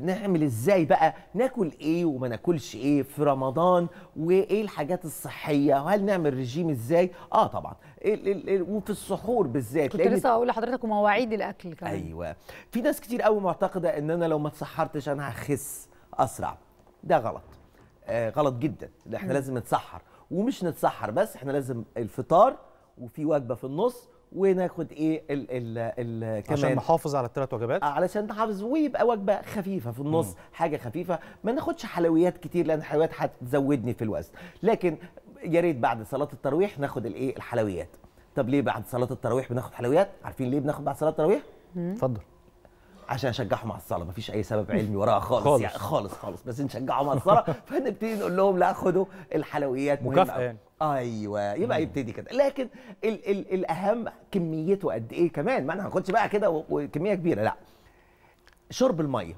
نعمل ازاي بقى ناكل ايه وما ناكلش ايه في رمضان وايه الحاجات الصحيه وهل نعمل رجيم ازاي اه طبعا وفي السحور بالذات كنت لسه هقول لحضرتك ومواعيد الاكل كمان ايوه في ناس كتير قوي معتقده ان انا لو ما اتسحرتش انا هخس اسرع ده غلط آه غلط جدا احنا م. لازم نتسحر ومش نتسحر بس احنا لازم الفطار وفي وجبه في النص وناخد ايه ال ال ال كمان عشان نحافظ على الثلاث وجبات آه، علشان نحافظ ويبقى وجبه خفيفه في النص مم. حاجه خفيفه ما ناخدش حلويات كتير لان الحلويات هتزودني في الوزن لكن يا ريت بعد صلاه التراويح ناخد الايه الحلويات طب ليه بعد صلاه التراويح بناخد حلويات عارفين ليه بناخد بعد صلاه التراويح اتفضل عشان اشجعهم على الصلاه مفيش اي سبب علمي وراها خالص يعني. خالص يعني خالص خالص بس نشجعهم على الصلاه فنبتدي نقول لهم لا خدوا الحلويات مكافاه ايوه يبقى يبتدي كده لكن ال ال الاهم كميته قد ايه كمان ما انا هاخدش بقى كده وكميه كبيره لا شرب الميه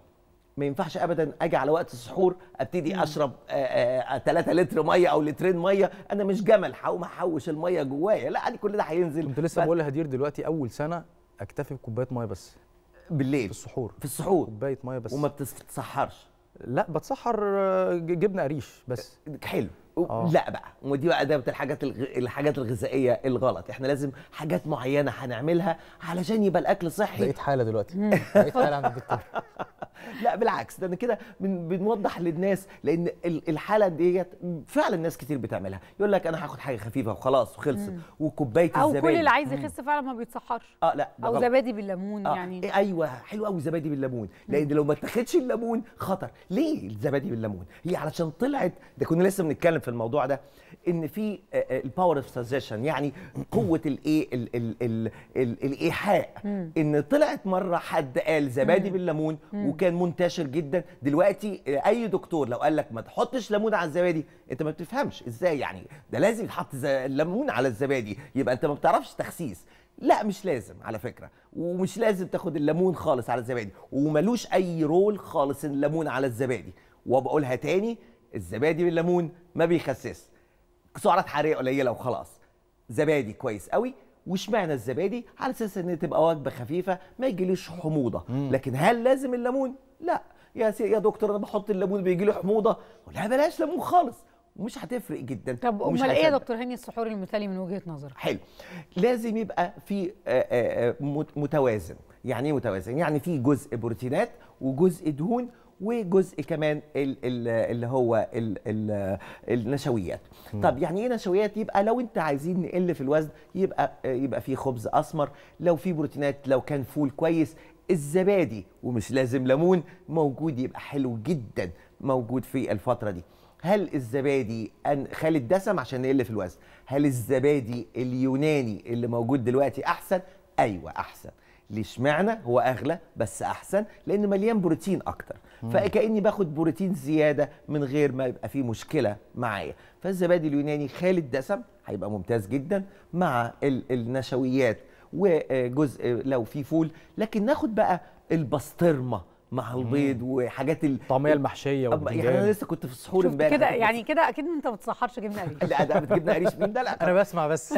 ما ينفعش ابدا اجي على وقت السحور ابتدي اشرب 3 لتر ميه او لترين ميه انا مش جمل هقوم احوش الميه جوايا لا دي كل ده هينزل كنت لسه بقول لهدير دلوقتي اول سنه اكتفي بكوبايه ميه بس بالليل في السحور في السحور كوبايه ميه بس وما بتسحرش لا بتسحر جبنه قريش بس حلو أوه. لا بقى ودي بقى ده الحاجات الغ... الحاجات الغذائيه الغلط احنا لازم حاجات معينه هنعملها علشان يبقى الاكل صحي بقيت حاله دلوقتي بقيت حاله عند الدكتور لا بالعكس ده انا كده بنوضح للناس لان الحاله ديت فعلا ناس كتير بتعملها يقول لك انا هاخد حاجه خفيفه وخلاص وخلصت وكوبايه الزبادي او كل اللي عايز يخس فعلا ما بيتسحرش اه لا او زبادي بالليمون آه. يعني إيه، ايوه حلو قوي زبادي بالليمون لان لو ما اتاخدش الليمون خطر ليه الزبادي بالليمون هي علشان طلعت ده كنا لسه بنتكلم في الموضوع ده ان في الباور اوف سجيشن يعني قوه الايه الايحاء ان طلعت مره حد قال زبادي بالليمون وكان منتشر جدا دلوقتي آه، اي دكتور لو قال لك ما تحطش ليمون على الزبادي انت ما بتفهمش ازاي يعني ده لازم يتحط الليمون على الزبادي يبقى انت ما بتعرفش تخسيس لا مش لازم على فكره ومش لازم تاخد الليمون خالص على الزبادي وملوش اي رول خالص الليمون على الزبادي وبقولها تاني الزبادي بالليمون ما بيخسس سعرات حراريه قليله وخلاص زبادي كويس قوي واشمعنى الزبادي على اساس ان تبقى وجبه خفيفه ما يجيليش حموضه مم. لكن هل لازم الليمون لا يا سي يا دكتور انا بحط الليمون بيجي لي حموضه لا بلاش ليمون خالص ومش هتفرق جدا طب امال ايه يا دكتور هاني السحور المثالي من وجهه نظرك حلو لازم يبقى في آه، آه، آه، متوازن يعني ايه متوازن يعني في جزء بروتينات وجزء دهون وجزء كمان اللي هو النشويات طب يعني ايه نشويات يبقى لو انت عايزين نقل في الوزن يبقى يبقى في خبز اسمر لو في بروتينات لو كان فول كويس الزبادي ومش لازم ليمون موجود يبقى حلو جدا موجود في الفتره دي هل الزبادي خالي الدسم عشان نقل في الوزن هل الزبادي اليوناني اللي موجود دلوقتي احسن ايوه احسن ليش معنى هو اغلى بس احسن لان مليان بروتين اكتر فكاني باخد بروتين زياده من غير ما يبقى فيه مشكله معايا فالزبادي اليوناني خالي الدسم هيبقى ممتاز جدا مع النشويات وجزء لو في فول لكن ناخد بقى البسطرمه مع البيض وحاجات الطعميه المحشيه والبتنجان يعني انا لسه كنت في السحور امبارح كده يعني كده اكيد انت ما بتسحرش جبنه قريش لا ده بتجيبنا قريش مين ده لا انا بسمع بس